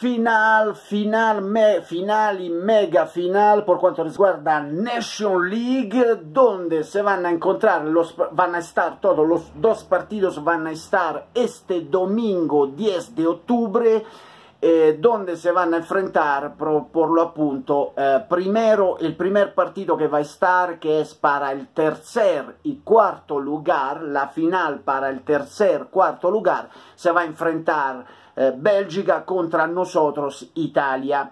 final, final, final y mega final por cuanto resguarda Nation League, donde se van a encontrar, van a estar todos los dos partidos, van a estar este domingo 10 de octubre. Eh, donde se van a enfrentar por, lo apunto, eh, primero el primer partido que va a estar que es para el tercer y cuarto lugar la final para el tercer cuarto lugar se va a enfrentar eh, Belgica contro Nosotros Italia.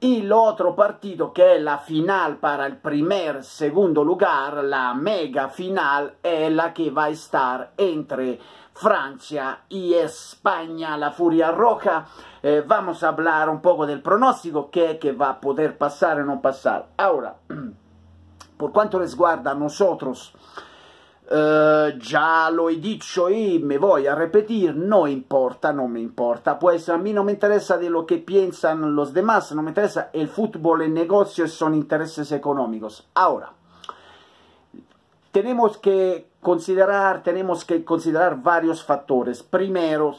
Y lo otro partido que es la final para el primer, secondo lugar, la mega final, è la che va a estar entre Francia e España, la Furia Roja. Eh, vamos a parlare un poco del pronóstico, che è che va a poter passare o non passare. Ora, per quanto riguarda guarda a nosotros, eh, già lo he dicho y me voy a repetir, no importa, non mi importa. può essere, a me non mi interessa di lo che piensan los demás, non mi interessa, il fútbol, el negocio son intereses económicos. Ahora, tenemos que considerar, tenemos que considerar varios factores. Primero,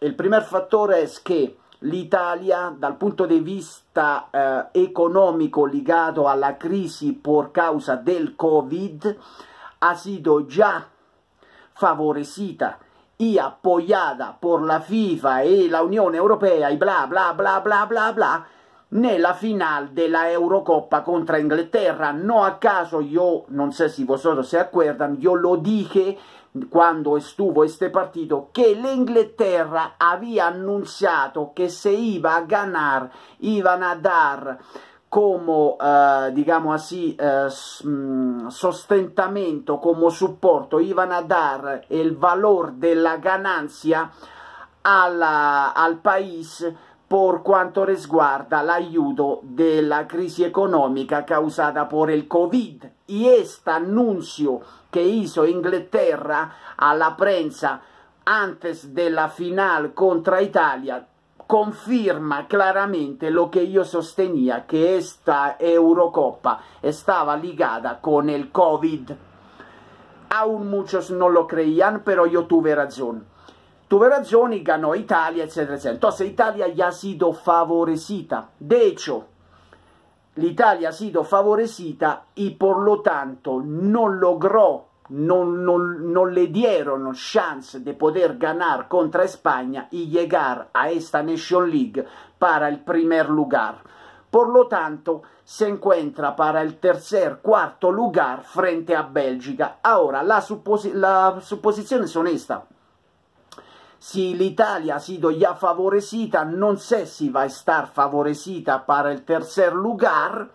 il primer fattore è che l'Italia dal punto di vista eh, economico legato alla crisi por causa del Covid ha sido ya favorecida y apoyada por la FIFA y la Unión Europea y bla bla bla bla bla bla nella finale della Eurocoppa contro Inghilterra. No a caso io, non sé si vosotros se acuerdan, yo lo dije quando estuvo questo partito che l'Inghilterra aveva annunciato che se iba a ganar iban a dar come eh, digamos así, eh, mm, sostentamento, come supporto, iban a dar il valor della la ganancia alla, al paese per quanto riguarda l'aiuto della crisi economica causata económica causada por el COVID. E este annuncio che hizo Inghilterra alla prensa antes della la final contra Italia conferma chiaramente lo che io sostenia, che questa Eurocoppa stava ligata con il Covid. Aún muchos non lo creían, pero yo tuve razón. Tuve ragione, ganò Italia, eccetera, eccetera. Entonces Italia ya ha sido favorecita. De hecho, l'Italia ha sido favorecita e por lo tanto non logró non, non, non le dieron chance di poter ganare contro España y llegar a esta Nation League para il primer lugar. Por lo tanto, se encuentra para il tercer, quarto lugar frente a Bélgica. Ahora, la, suposi la suposizione es honesta. Si l'Italia ha sido ya favorecida, no sé si va a estar favorecita para il tercer lugar.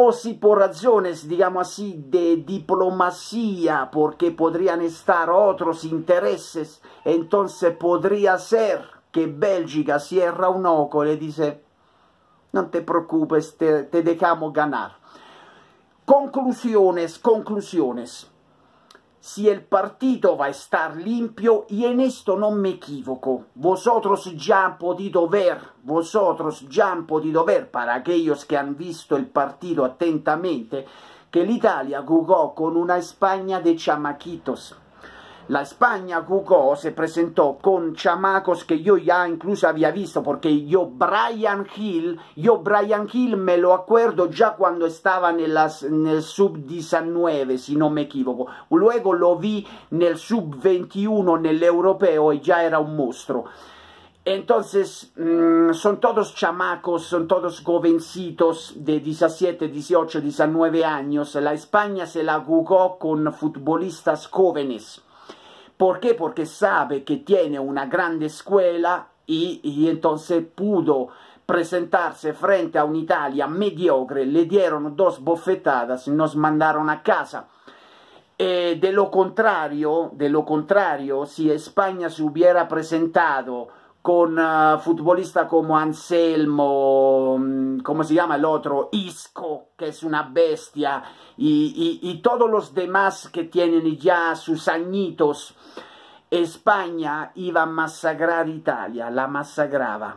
o si por razones, digamos así, de diplomacia, porque podrían estar otros intereses, entonces podría ser que Bélgica cierra un ojo y le dice, no te preocupes, te dejamos ganar. Conclusiones, conclusiones. si el partito va a star limpio, io en esto non me equivoco. Vosotros già un po' di dover, vosotros già un po' di dover, para aquellos che han visto il partito attentamente, che l'Italia jugò con una España de chamaquitos La España jugó, se presentó con chamacos que yo ya incluso había visto, porque yo Brian Hill, yo Brian Hill me lo acuerdo ya cuando estaba en, el sub-19, si no me equivoco. Luego lo vi en el sub-21, el europeo, y ya era un monstruo. Entonces, mm, son todos chamacos, son todos jovencitos de 17, 18, 19 años. La España se la jugó con futbolistas jóvenes. ¿Por qué? Porque sabe que tiene una grande escuela y, entonces pudo presentarse frente a Italia mediocre, le dieron dos bofetadas y nos mandaron a casa. Eh, contrario, de lo contrario, si España se hubiera presentado con ah, futbolistas como Anselmo, mm, ¿cómo se llama el otro? Isco, que es una bestia, y, todos los demás que tienen ya sus añitos. España iba a masacrar Italia, la masacraba.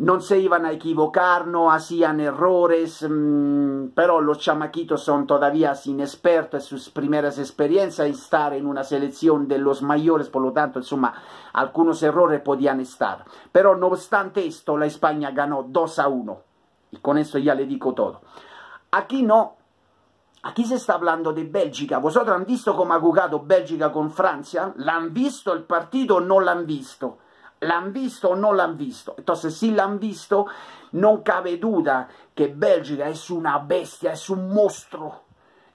non se iban a equivocar, no hacían errores, mm, pero los chamaquitos son todavía inexpertos en sus primeras experiencias en estar en una selección de los mayores, por lo tanto, insomma, algunos errores podían estar. Pero no obstante esto, la España ganó 2 a 1. Y con esto ya le digo todo. Aquí no, Aquí si sta parlando di Bélgica. Vosotros han visto come ha giocato Bélgica con Francia? L'hanno visto il partito o non l'hanno visto? l'hanno visto o non l'hanno visto? Entonces, si l'hanno visto, non cave duda che Belgica è una bestia, è un mostro,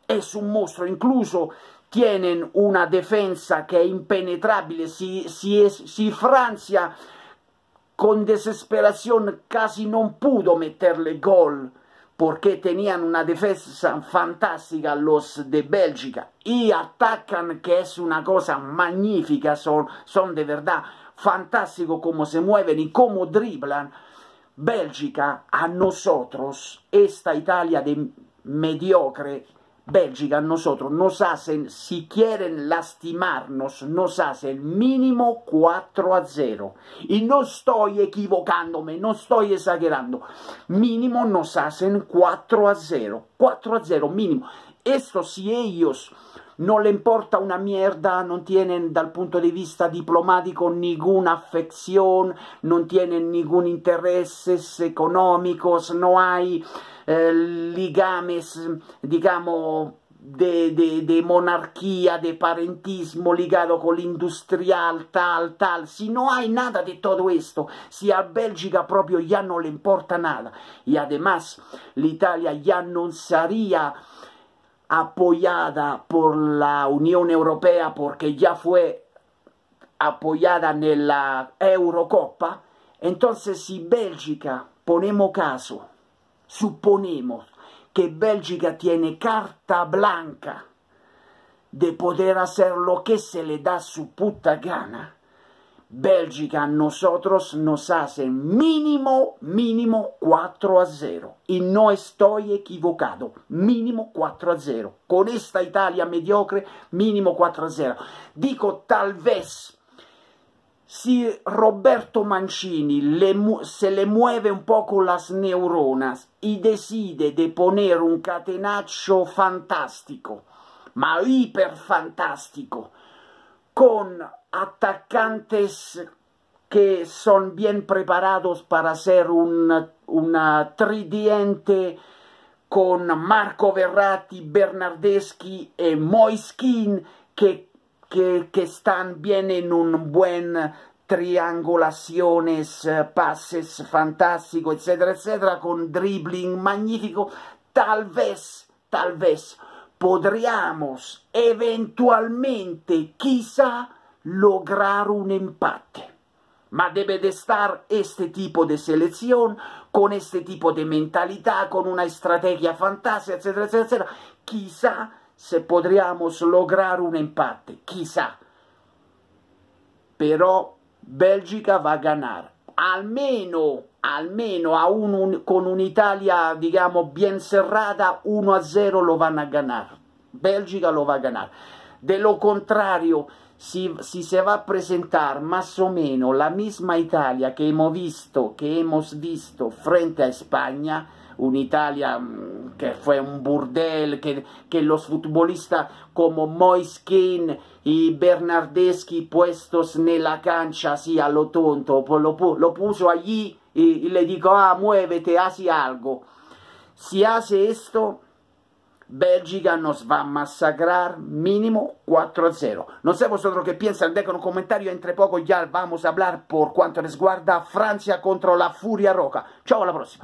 è un mostro, incluso tienen una difesa che è impenetrabile, si, si, si Francia con desesperazione quasi non pudo metterle gol perché tenían una difesa fantastica los de Bélgica y atacan che è una cosa magnifica, sono son de verdad fantástico como se mueven y cómo driblan. Bélgica a nosotros, esta Italia de mediocre, Bélgica a nosotros nos hacen, si quieren lastimarnos, nos hacen mínimo 4 a 0. Y no estoy equivocándome, no estoy exagerando. Mínimo nos hacen 4 a 0. 4 a 0 mínimo. Esto si ellos non le importa una mierda, non tiene dal punto di vista diplomatico ninguna affezione, non tiene ningún interesse economico, no hay eh, ligames, diciamo, de, de, de, monarchia, de parentismo ligado con l'industrial, tal, tal. Si non hay nada di tutto questo, si a Bélgica proprio ya non le importa nada. Y además, l'Italia ya non sarebbe apoyada por la Unión Europea porque ya fue apoyada en la Eurocopa, entonces si Bélgica, ponemos caso, suponemos que Bélgica tiene carta blanca de poder hacer lo que se le da su puta gana, Belgica nosotros nos hace mínimo, mínimo 4 a 0. Y no estoy equivocado, mínimo 4 a 0. Con esta Italia mediocre, mínimo 4 a 0. Dico tal vez, si Roberto Mancini le se le mueve un poco las neuronas y decide de poner un catenaccio fantastico, ma iper fantastico, con atacantes que son bien preparados para hacer un una tridiente con Marco Verratti, Bernardeschi y e Moiskin, que, están bien en un buen triangulaciones, eh, pases fantásticos, etcétera, etcétera, con dribbling magnífico. Tal vez, tal vez podríamos eventualmente, quizá, lograr un empate. Ma deve de questo tipo di selezione, con questo tipo di mentalità, con una estrategia fantasía, eccetera, eccetera. Chissà se podríamos lograr un empate, chissà. Però Bélgica va a ganare almeno, almeno a un, un, con un'Italia, diciamo, ben serrata, 1-0 lo vanno a ganare. Belgica lo va a ganare. dello contrario, si, si, se va a presentare más o meno la misma Italia che abbiamo visto, che abbiamo visto frente a Spagna, un'Italia mm, che fu un burdel, che, que los futbolistas como Moiskin y Bernardeschi puestos nella cancia, así a lo tonto, lo, lo puso allí e, y, le dijo, ah, muovete, hace algo. Si hace esto, Bélgica nos va a masacrar mínimo 4-0. Non so vosotros che piensan, dejen un comentario, entre poco già vamos a hablar por quanto riguarda Francia contro la Furia Roca. Ciao, alla prossima.